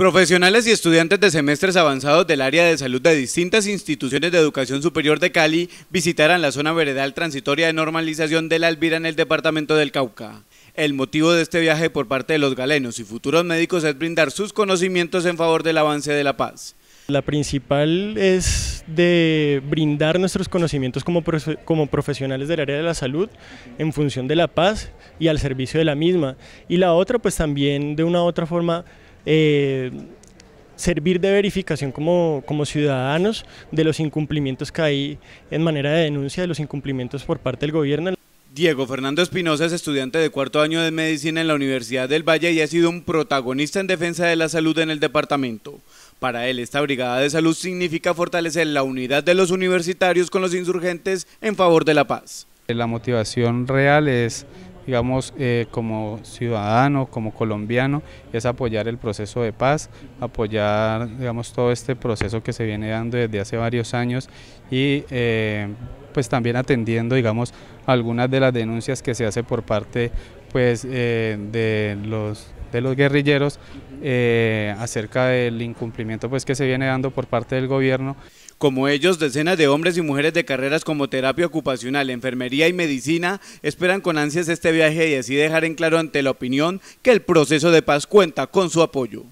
Profesionales y estudiantes de semestres avanzados del área de salud de distintas instituciones de educación superior de Cali visitarán la zona veredal transitoria de normalización de la Alvira en el departamento del Cauca. El motivo de este viaje por parte de los galenos y futuros médicos es brindar sus conocimientos en favor del avance de la paz. La principal es de brindar nuestros conocimientos como, como profesionales del área de la salud en función de la paz y al servicio de la misma. Y la otra pues también de una u otra forma eh, servir de verificación como, como, ciudadanos de los incumplimientos que hay en manera de denuncia de los incumplimientos por parte del gobierno. Diego Fernando Espinosa es estudiante de cuarto año de medicina en la Universidad del Valle y ha sido un protagonista en defensa de la salud en el departamento. Para él, esta brigada de salud significa fortalecer la unidad de los universitarios con los insurgentes en favor de la paz. La motivación real es digamos, eh, como ciudadano, como colombiano, es apoyar el proceso de paz, apoyar, digamos, todo este proceso que se viene dando desde hace varios años y eh, pues también atendiendo, digamos, algunas de las denuncias que se hace por parte, pues, eh, de los de los guerrilleros acerca del incumplimiento pues que se viene dando por parte del gobierno. Como ellos, decenas de hombres y mujeres de carreras como terapia ocupacional, enfermería y medicina esperan con ansias este viaje y así dejar en claro ante la opinión que el proceso de paz cuenta con su apoyo.